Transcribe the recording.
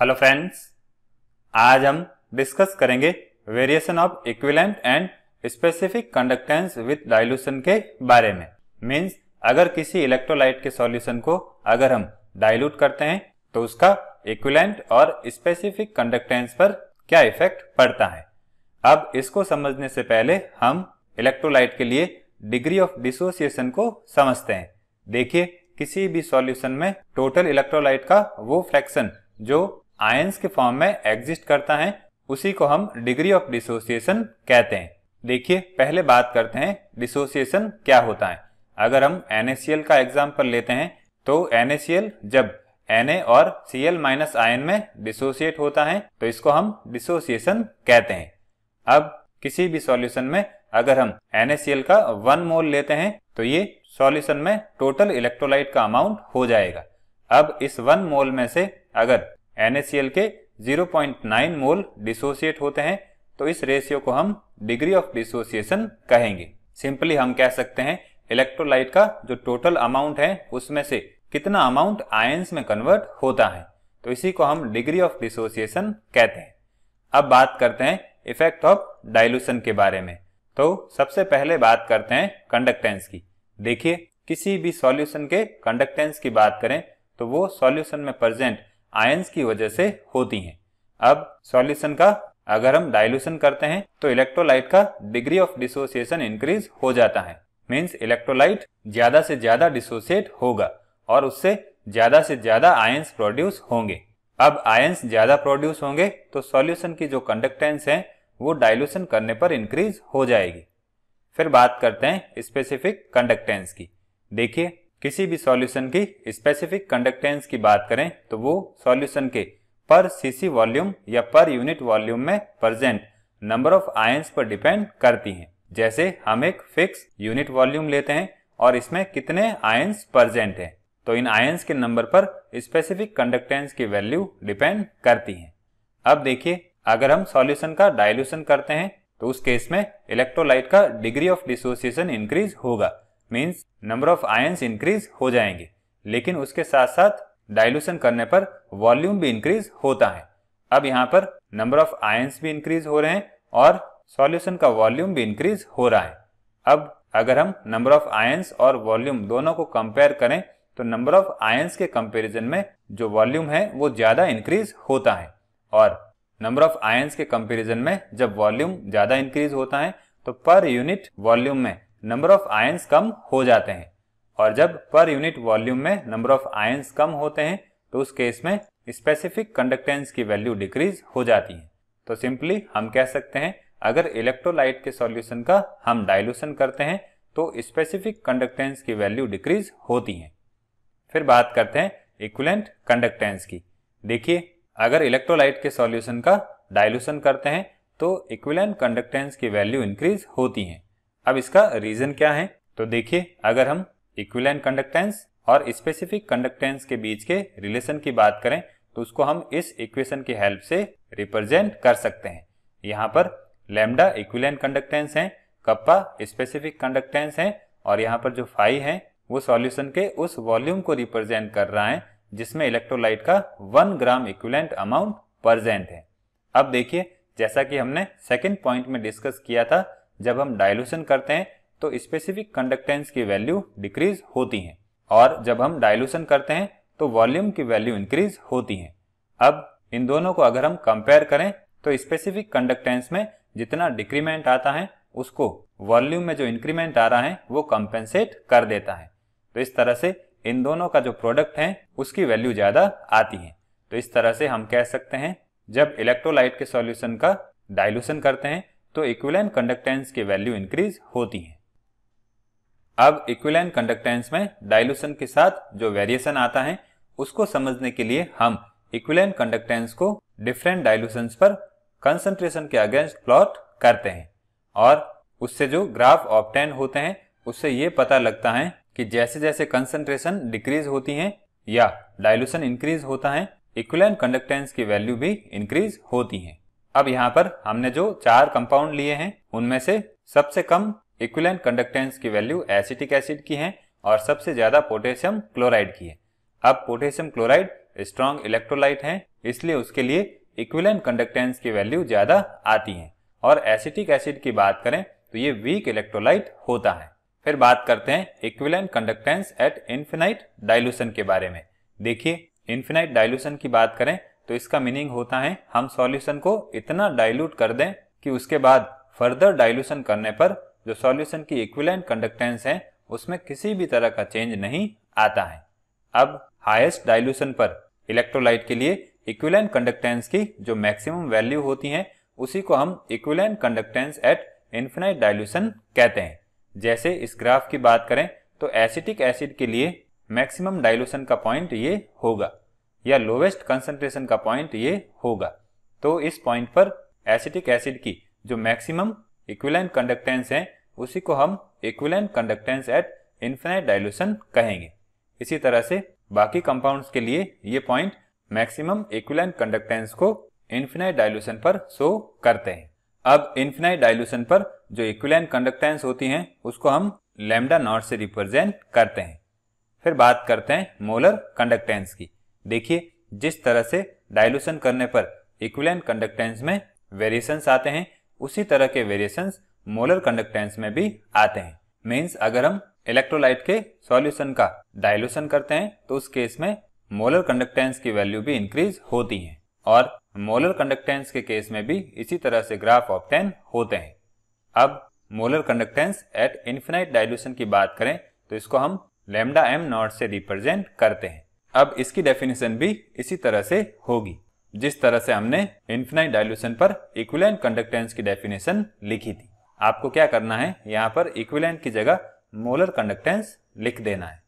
hello friends आज हम discuss करेंगे variation of equivalent and specific conductance with dilution के बारे में मींस अगर किसी इलेक्ट्रोलाइट के सॉल्यूशन को अगर हम डाइल्यूट करते हैं तो उसका इक्विलेंट और स्पेसिफिक कंडक्टेंस पर क्या इफेक्ट पड़ता है अब इसको समझने से पहले हम इलेक्ट्रोलाइट के लिए डिग्री ऑफ डिसोसिएशन को समझते हैं देखिए किसी भी सॉल्यूशन में टोटल इलेक्ट्रोलाइट का वो फ्रैक्शन जो आयंस के फॉर्म में एग्जिस्ट करता है उसी को हम डिग्री ऑफ डिसोसिएशन कहते हैं देखिए पहले बात करते हैं डिसोसिएशन क्या होता है अगर हम NaCl का एग्जाम्पल लेते हैं तो NaCl जब Na और Cl माइनस आयन में डिसोसिएट होता है तो इसको हम डिसोसिएशन कहते हैं अब किसी भी सॉल्यूशन में अगर हम NaCl का वन मोल लेते हैं तो ये सॉल्यूशन में टोटल इलेक्ट्रोलाइट का अमाउंट हो जाएगा अब इस वन मोल में से अगर NaCl के 0.9 मोल डिसोसिएट होते हैं तो इस रेशियो को हम डिग्री ऑफ डिसोसिएशन कहेंगे सिंपली हम कह सकते हैं इलेक्ट्रोलाइट का जो टोटल अमाउंट है उसमें से कितना अमाउंट आयंस में कन्वर्ट होता है तो इसी को हम डिग्री ऑफ डिसोसिएशन कहते हैं अब बात करते हैं इफेक्ट ऑफ डाइल्यूशन के बारे में तो सबसे पहले बात करते हैं कंडक्टेंस की देखिए किसी भी सॉल्यूशन के कंडक्टेंस की बात करें तो वो सॉल्यूशन में प्रेजेंट आयंस की वजह से होती हैं अब सॉल्यूशन का अगर हम डाइल्यूशन करते हैं तो इलेक्ट्रोलाइट का डिग्री ऑफ डिसोसिएशन इंक्रीज हो जाता है मीन्स इलेक्ट्रोलाइट ज्यादा से ज्यादा डिसोसिएट होगा और उससे ज्यादा से ज्यादा आयंस प्रोड्यूस होंगे अब आयंस ज्यादा प्रोड्यूस होंगे तो सॉल्यूशन की जो कंडक्टेंस है वो डाइल्यूशन करने पर इंक्रीज हो जाएगी फिर बात करते हैं स्पेसिफिक कंडक्टेंस की देखिए किसी भी सॉल्यूशन की स्पेसिफिक कंडक्टेंस की बात करें तो वो सॉल्यूशन के पर सीसी वॉल्यूम या पर यूनिट वॉल्यूम में प्रेजेंट नंबर ऑफ आयंस पर डिपेंड करती हैं जैसे हम एक फिक्स यूनिट वॉल्यूम लेते हैं और इसमें कितने आयंस प्रेजेंट हैं तो इन आयंस के नंबर पर स्पेसिफिक कंडक्टेंस की वैल्यू डिपेंड करती है अब देखिए अगर हम सॉल्यूशन का डायल्यूशन करते हैं तो उस केस में इलेक्ट्रोलाइट का डिग्री ऑफ डिसोसिएशन इंक्रीज होगा means number of ions increase हो जाएंगे लेकिन उसके साथ साथ डाइल्यूशन करने पर वॉल्यूम भी इंक्रीज होता है अब यहाँ पर नंबर ऑफ आयन्स भी इंक्रीज हो रहे हैं और सॉल्यूशन का वॉल्यूम भी इंक्रीज हो रहा है अब अगर हम नंबर ऑफ आयन्स और वॉल्यूम दोनों को कंपेयर करें तो नंबर ऑफ आयन्स के कंपेरिजन में जो वॉल्यूम है वो ज़्यादा इंक्रीज होता है और नंबर ऑफ आयन्स के कंपेरिजन में जब वॉल्यूम ज़्यादा इंक्रीज होता है तो पर यूनिट वॉल्यूम में नंबर ऑफ आयंस कम हो जाते हैं और जब पर यूनिट वॉल्यूम में नंबर ऑफ आयंस कम होते हैं तो उस केस में स्पेसिफिक कंडक्टेंस की वैल्यू डिक्रीज हो जाती है तो सिंपली हम कह सकते हैं अगर इलेक्ट्रोलाइट के सॉल्यूशन का हम डाइल्यूशन करते हैं तो स्पेसिफिक कंडक्टेंस की वैल्यू डिक्रीज होती है फिर बात करते हैं इक्वलेंट कंडक्टेंस की देखिए अगर इलेक्ट्रोलाइट के सॉल्यूशन का डाइल्यूशन करते हैं तो इक्विलेंट कंडक्टेंस की वैल्यू इंक्रीज होती है अब इसका रीजन क्या है तो देखिए अगर हम इक्विलेंट कंडक्टेंस और स्पेसिफिक कंडक्टेंस के बीच के रिलेशन की बात करें तो उसको हम इस इक्वेशन की हेल्प से रिप्रेजेंट कर सकते हैं यहाँ पर लेमडा इक्विलेंट कंडक्टेंस है कप्पा स्पेसिफिक कंडक्टेंस है और यहाँ पर जो फाइव है वो सॉल्यूशन के उस वॉल्यूम को रिप्रेजेंट कर रहा है जिसमें इलेक्ट्रोलाइट का one gram equivalent amount present है अब देखिए जैसा कि हमने सेकेंड पॉइंट में डिस्कस किया था जब हम डायलूशन करते हैं तो स्पेसिफिक कंडक्टेंस की वैल्यू डिक्रीज होती है और जब हम डायलूशन करते हैं तो वॉल्यूम की वैल्यू इंक्रीज होती है अब इन दोनों को अगर हम कंपेयर करें तो स्पेसिफिक कंडक्टेंस में जितना डिक्रीमेंट आता है उसको वॉल्यूम में जो इंक्रीमेंट आ रहा है वो कंपेंसेट कर देता है तो इस तरह से इन दोनों का जो प्रोडक्ट है उसकी वैल्यू ज़्यादा आती है तो इस तरह से हम कह सकते हैं जब इलेक्ट्रोलाइट के सॉल्यूशन का डाइल्यूशन करते हैं तो इक्विलेंट कंडक्टेंस की वैल्यू इंक्रीज होती है अब इक्विलेंट कंडक्टेंस में डाइल्यूशन के साथ जो वेरिएशन आता है उसको समझने के लिए हम इक्विलेंट कंडक्टेंस को डिफरेंट डाइल्यूशन पर कंसंट्रेशन के अगेंस्ट प्लॉट करते हैं और उससे जो ग्राफ ऑप्टेन होते हैं उससे ये पता लगता है कि जैसे जैसे कंसंट्रेशन डिक्रीज होती है या डायलूशन इंक्रीज होता है इक्विलेंट कंडक्टेंस की वैल्यू भी इंक्रीज होती है अब यहाँ पर हमने जो चार कंपाउंड लिए हैं उनमें से सबसे कम इक्विलेंट कंडक्टेंस की वैल्यू एसिटिक एसिड की है और सबसे ज्यादा पोटेशियम क्लोराइड की है अब पोटेशियम क्लोराइड स्ट्रॉन्ग इलेक्ट्रोलाइट है इसलिए उसके लिए इक्विलेंट कंडक्टेंस की वैल्यू ज्यादा आती है और एसिटिक एसिड की बात करें तो ये वीक इलेक्ट्रोलाइट होता है फिर बात करते हैं equivalent conductance at infinite dilution के बारे में देखिए इन्फिनाइट डाइल्यूशन की बात करें तो इसका मीनिंग होता है हम सॉल्यूशन को इतना डाइल्यूट कर दें कि उसके बाद फर्दर डाइल्यूशन करने पर जो सॉल्यूशन की इक्विलेंट कंडक्टेंस है उसमें किसी भी तरह का चेंज नहीं आता है अब हाईएस्ट डाइल्यूशन पर इलेक्ट्रोलाइट के लिए इक्विलेंट कंडक्टेंस की जो मैक्सिमम वैल्यू होती है उसी को हम equivalent conductance at infinite dilution कहते हैं जैसे इस ग्राफ की बात करें तो एसिटिक एसिड के लिए मैक्सिमम डाइल्यूशन का पॉइंट ये होगा या लोवेस्ट कंसेंट्रेशन का पॉइंट ये होगा तो इस पॉइंट पर एसिटिक एसिड की जो मैक्सिमम इक्विलेंट कंडक्टेंस है उसी को हम equivalent conductance at infinite dilution कहेंगे इसी तरह से बाकी कंपाउंड्स के लिए ये पॉइंट मैक्सिमम इक्विलेंट कंडक्टेंस को इन्फिनाइट डायलूशन पर शो करते हैं अब इन्फिनाइट डायलूशन पर जो इक्विलेंट कंडक्टेंस होती है उसको हम लेमडा नॉट से रिप्रेजेंट करते हैं फिर बात करते हैं मोलर कंडक्टेंस की देखिए जिस तरह से डायलूशन करने पर इक्विलेंट कंडक्टेंस में वेरिएशंस आते हैं उसी तरह के वेरिएशंस मोलर कंडक्टेंस में भी आते हैं मीन्स अगर हम इलेक्ट्रोलाइट के सॉल्यूशन का डायलूशन करते हैं तो उस केस में मोलर कंडक्टेंस की वैल्यू भी इंक्रीज होती है और मोलर कंडक्टेंस के केस में भी इसी तरह से ग्राफ ऑप्टेन होते हैं अब molar conductance at infinite dilution की बात करें तो इसको हम लेमडा एम नॉट से रिप्रेजेंट करते हैं अब इसकी डेफिनेशन भी इसी तरह से होगी जिस तरह से हमने इन्फिनाइट डाइल्यूशन पर इक्विलेंट कंडक्टेंस की डेफिनेशन लिखी थी आपको क्या करना है यहाँ पर इक्विलेंट की जगह मोलर कंडक्टेंस लिख देना है